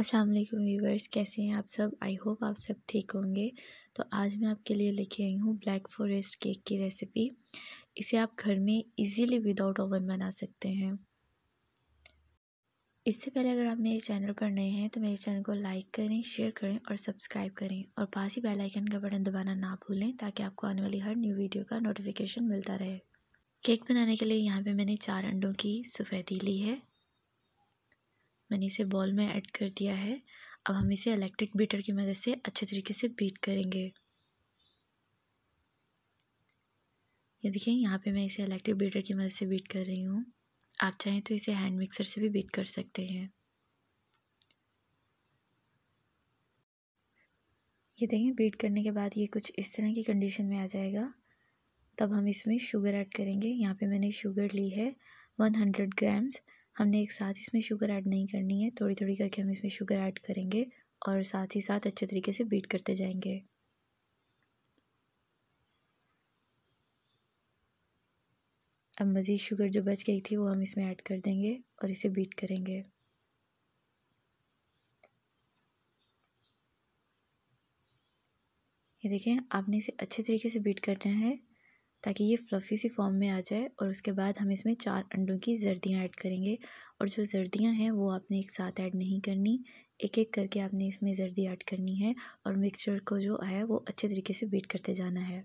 अस्सलाम वालेकुम व्यूवर्स कैसे हैं आप सब आई होप आप सब ठीक होंगे तो आज मैं आपके लिए लेके आई हूँ ब्लैक फॉरेस्ट केक की रेसिपी इसे आप घर में इजीली विदाउट ओवन बना सकते हैं इससे पहले अगर आप मेरे चैनल पर नए हैं तो मेरे चैनल को लाइक करें शेयर करें और सब्सक्राइब करें और पास ही बेल आइकन का बटन दबाना ना भूलें ताकि आपको आने वाली हर न्यू वीडियो का नोटिफिकेशन मिलता रहे केक बनाने के लिए यहाँ पे मैंने चार अंडों की सफ़ेदी ली है मैंने इसे बॉल में ऐड कर दिया है अब हम इसे इलेक्ट्रिक बीटर की मदद से अच्छे तरीके से बीट करेंगे ये देखिए यहाँ पे मैं इसे इलेक्ट्रिक बीटर की मदद से बीट कर रही हूँ आप चाहें तो इसे हैंड मिक्सर से भी बीट कर सकते हैं ये देखें बीट करने के बाद ये कुछ इस तरह की कंडीशन में आ जाएगा तब हम इसमें शुगर ऐड करेंगे यहाँ पे मैंने शुगर ली है वन हंड्रेड ग्राम्स हमने एक साथ इसमें शुगर ऐड नहीं करनी है थोड़ी थोड़ी करके हम इसमें शुगर ऐड करेंगे और साथ ही साथ अच्छे तरीके से बीट करते जाएंगे अब मज़ीद शुगर जो बच गई थी वो हम इसमें ऐड कर देंगे और इसे बीट करेंगे ये देखें आपने इसे अच्छे तरीके से बीट करना है ताकि ये फ्लफ़ी सी फॉर्म में आ जाए और उसके बाद हम इसमें चार अंडों की जर्दियाँ ऐड करेंगे और जो जर्दियाँ हैं वो आपने एक साथ ऐड नहीं करनी एक एक करके आपने इसमें जर्दी ऐड करनी है और मिक्सचर को जो है वो अच्छे तरीके से बीट करते जाना है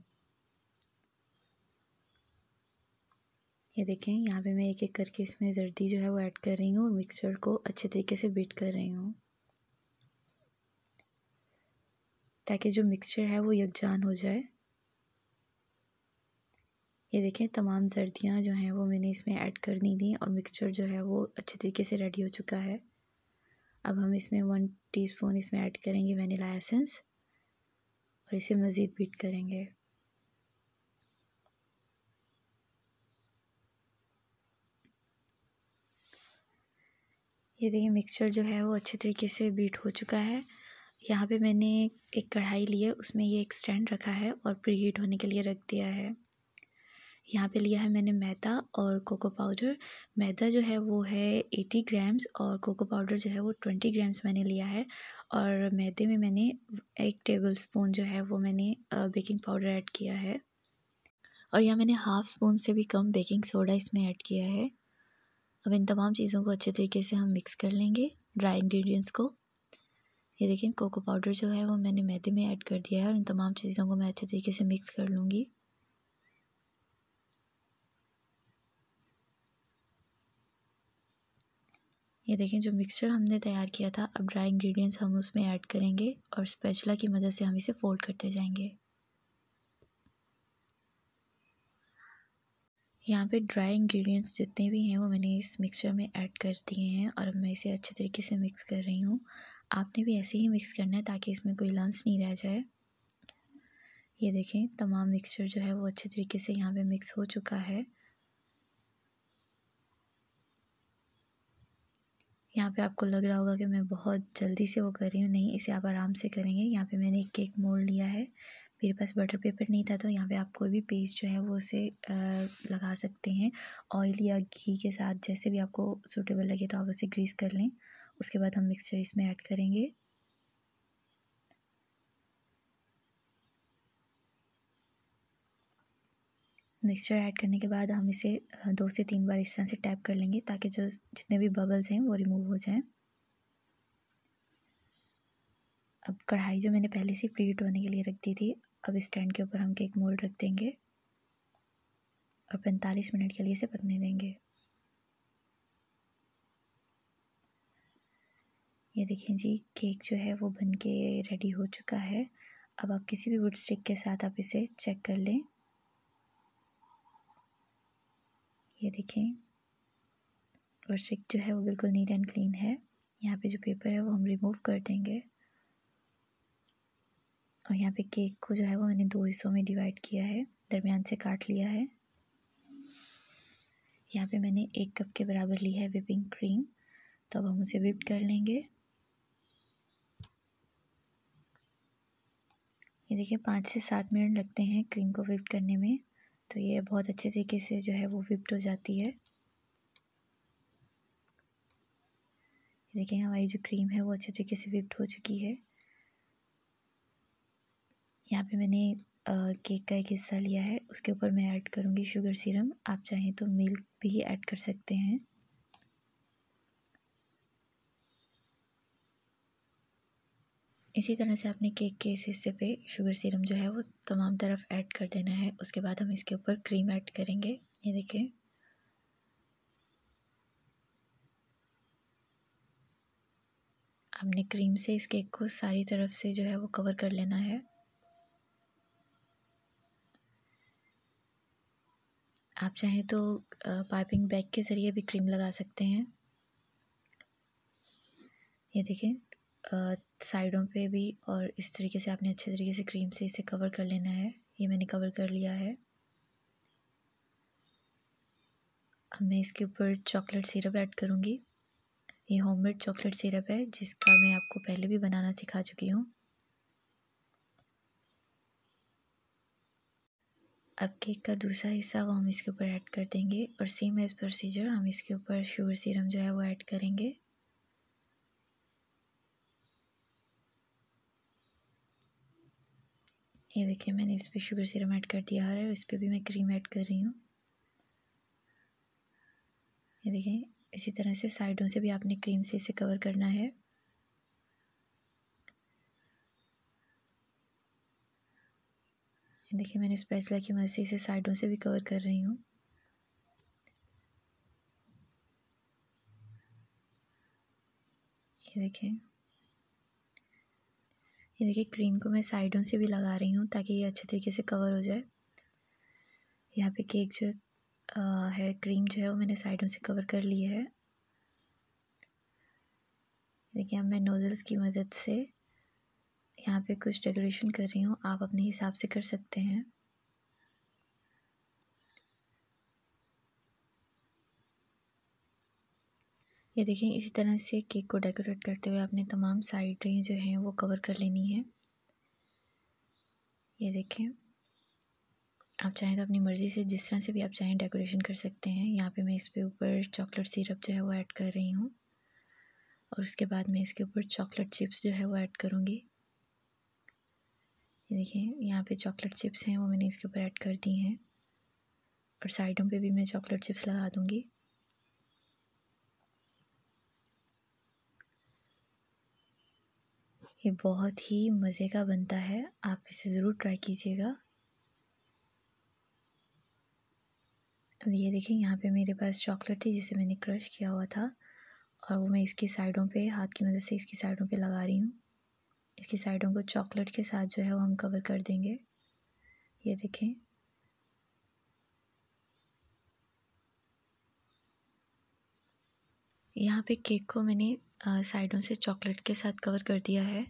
ये देखें यहाँ पे मैं एक एक करके इसमें जर्दी जो है वो ऐड कर रही हूँ और मिक्सचर को अच्छे तरीके से बीट कर रही हूँ ताकि जो मिक्सचर है वो यकजान हो जाए ये देखें तमाम सर्दियाँ जो हैं वो मैंने इसमें ऐड कर दी थी और मिक्सचर जो है वो अच्छे तरीके से रेडी हो चुका है अब हम इसमें वन टीस्पून इसमें ऐड करेंगे वनीला एसेंस और इसे मज़ीद बीट करेंगे ये देखिए मिक्सचर जो है वो अच्छे तरीके से बीट हो चुका है यहाँ पे मैंने एक कढ़ाई ली है उसमें ये एक स्टैंड रखा है और प्री हीट होने के लिए रख दिया है यहाँ पे लिया है मैंने मैदा और कोको पाउडर मैदा जो है वो है एटी ग्राम्स और कोको पाउडर जो है वो ट्वेंटी ग्राम्स मैंने लिया है और मैदे में मैंने एक टेबल स्पून जो है वो मैंने बेकिंग पाउडर ऐड किया है और यहाँ मैंने हाफ़ स्पून से भी कम बेकिंग सोडा इसमें ऐड किया है अब इन तमाम चीज़ों को अच्छे तरीके से हम मिक्स कर लेंगे ड्राई इंग्रेडिएंट्स को ये देखें कोको पाउडर जो है वो मैंने मैदे में ऐड कर दिया है और इन तमाम चीज़ों को मैं अच्छे तरीके से मिक्स कर लूँगी ये देखें जो मिक्सचर हमने तैयार किया था अब ड्राई इंग्रेडिएंट्स हम उसमें ऐड करेंगे और स्पेचला की मदद से हम इसे फोल्ड करते जाएंगे यहाँ पे ड्राई इंग्रेडिएंट्स जितने भी हैं वो मैंने इस मिक्सचर में ऐड कर दिए हैं और अब मैं इसे अच्छे तरीके से मिक्स कर रही हूँ आपने भी ऐसे ही मिक्स करना है ताकि इसमें कोई लम्स नहीं रह जाए ये देखें तमाम मिक्सचर जो है वो अच्छे तरीके से यहाँ पे मिक्स हो चुका है यहाँ पे आपको लग रहा होगा कि मैं बहुत जल्दी से वो कर रही हूँ नहीं इसे आप आराम से करेंगे यहाँ पे मैंने एक केक मोड़ लिया है मेरे पास बटर पेपर नहीं था तो यहाँ पे आप कोई भी पेस्ट जो है वो उसे आ, लगा सकते हैं ऑयल या घी के साथ जैसे भी आपको सूटेबल लगे तो आप उसे ग्रीस कर लें उसके बाद हम मिक्सचर इसमें ऐड करेंगे मिक्सचर ऐड करने के बाद हम इसे दो से तीन बार इस तरह से टैप कर लेंगे ताकि जो जितने भी बबल्स हैं वो रिमूव हो जाएं अब कढ़ाई जो मैंने पहले से प्रीट होने के लिए रख दी थी अब स्टैंड के ऊपर हम केक मोल्ड रख देंगे और पैंतालीस मिनट के लिए इसे पकने देंगे ये देखें जी केक जो है वो बन के रेडी हो चुका है अब आप किसी भी वुड स्टिक के साथ आप इसे चेक कर लें ये देखें और सिक जो है वो बिल्कुल नीट एंड क्लीन है यहाँ पे जो पेपर है वो हम रिमूव कर देंगे और यहाँ पे केक को जो है वो मैंने दो हिस्सों में डिवाइड किया है दरमियान से काट लिया है यहाँ पे मैंने एक कप के बराबर ली है विपिंग क्रीम तो अब हम उसे विप कर लेंगे ये देखिए पाँच से सात मिनट लगते हैं क्रीम को विप करने में तो ये बहुत अच्छे तरीके से जो है वो विप्ट हो जाती है देखिए हमारी जो क्रीम है वो अच्छे तरीके से विप्ट हो चुकी है यहाँ पे मैंने केक का एक हिस्सा लिया है उसके ऊपर मैं ऐड करूँगी शुगर सीरम आप चाहें तो मिल्क भी ऐड कर सकते हैं इसी तरह से आपने केक के इस हिस्से पे शुगर सीरम जो है वो तमाम तरफ ऐड कर देना है उसके बाद हम इसके ऊपर क्रीम ऐड करेंगे ये देखें आपने क्रीम से इस केक को सारी तरफ से जो है वो कवर कर लेना है आप चाहें तो पाइपिंग बैग के ज़रिए भी क्रीम लगा सकते हैं ये देखें साइडों पे भी और इस तरीके से आपने अच्छे तरीके से क्रीम से इसे कवर कर लेना है ये मैंने कवर कर लिया है अब मैं इसके ऊपर चॉकलेट सिरप ऐड करूँगी ये होममेड चॉकलेट सिरप है जिसका मैं आपको पहले भी बनाना सिखा चुकी हूँ अब केक का दूसरा हिस्सा वो हम इसके ऊपर ऐड कर देंगे और सेम एज प्रोसीजर हम इसके ऊपर शुगर सीरम जो है वो ऐड करेंगे ये देखिए मैंने इस पर शुगर सिरम ऐड कर दिया है इस पर भी मैं क्रीम ऐड कर रही हूँ ये देखिए इसी तरह से साइडों से भी आपने क्रीम से इसे कवर करना है देखिए मैंने स्पैचला की मदद से इसे साइडों से भी कवर कर रही हूँ ये देखें ये देखिए क्रीम को मैं साइडों से भी लगा रही हूँ ताकि ये अच्छे तरीके से कवर हो जाए यहाँ पे केक जो है क्रीम जो है वो मैंने साइडों से कवर कर लिया है देखिए अब मैं नोज़ल्स की मदद से यहाँ पे कुछ डेकोरेशन कर रही हूँ आप अपने हिसाब से कर सकते हैं ये देखें इसी तरह से केक को डेकोरेट करते हुए आपने तमाम साइडें जो हैं वो कवर कर लेनी है ये देखें आप चाहें तो अपनी मर्ज़ी से जिस तरह से भी आप चाहें डेकोरेशन कर सकते हैं यहाँ पे मैं इसके ऊपर चॉकलेट सिरप जो है वो ऐड कर रही हूँ और उसके बाद मैं इसके ऊपर चॉकलेट चिप्स जो है वो ऐड करूँगी ये देखिए यहाँ पे चॉकलेट चिप्स हैं वो मैंने इसके ऊपर ऐड कर दी हैं और साइडों पे भी मैं चॉकलेट चिप्स लगा दूँगी ये बहुत ही मज़े का बनता है आप इसे ज़रूर ट्राई कीजिएगा अब ये देखिए यहाँ पे मेरे पास चॉकलेट थी जिसे मैंने क्रश किया हुआ था और वो मैं इसकी साइडों पे हाथ की मदद से इसकी साइडों पे लगा रही हूँ इसकी साइडों को चॉकलेट के साथ जो है वो हम कवर कर देंगे ये देखें यहाँ पे केक को मैंने साइडों से चॉकलेट के साथ कवर कर दिया है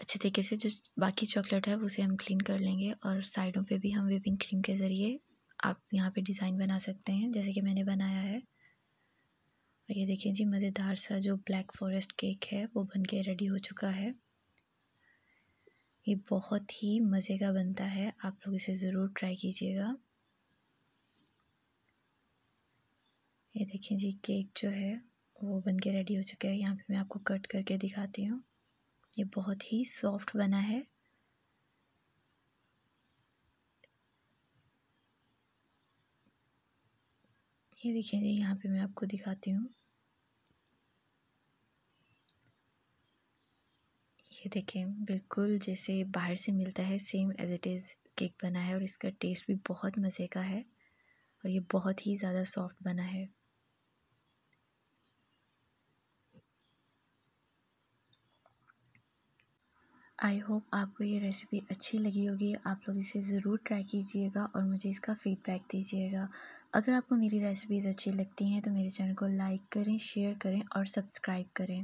अच्छे तरीके से जो बाकी चॉकलेट है उसे हम क्लीन कर लेंगे और साइडों पे भी हम विपिंग क्रीम के ज़रिए आप यहाँ पे डिज़ाइन बना सकते हैं जैसे कि मैंने बनाया है और ये देखिए जी मज़ेदार सा जो ब्लैक फॉरेस्ट केक है वो बन के रेडी हो चुका है ये बहुत ही मज़े का बनता है आप लोग इसे ज़रूर ट्राई कीजिएगा ये देखिए जी केक जो है वो बन के रेडी हो चुका है यहाँ पे मैं आपको कट करके दिखाती हूँ ये बहुत ही सॉफ्ट बना है ये देखिए जी यहाँ पे मैं आपको दिखाती हूँ ये देखें बिल्कुल जैसे बाहर से मिलता है same as it is cake बना है और इसका टेस्ट भी बहुत मज़े का है और ये बहुत ही ज़्यादा सॉफ्ट बना है आई होप आपको ये रेसिपी अच्छी लगी होगी आप लोग इसे ज़रूर ट्राई कीजिएगा और मुझे इसका फ़ीडबैक दीजिएगा अगर आपको मेरी रेसिपीज़ अच्छी लगती हैं तो मेरे चैनल को लाइक करें शेयर करें और सब्सक्राइब करें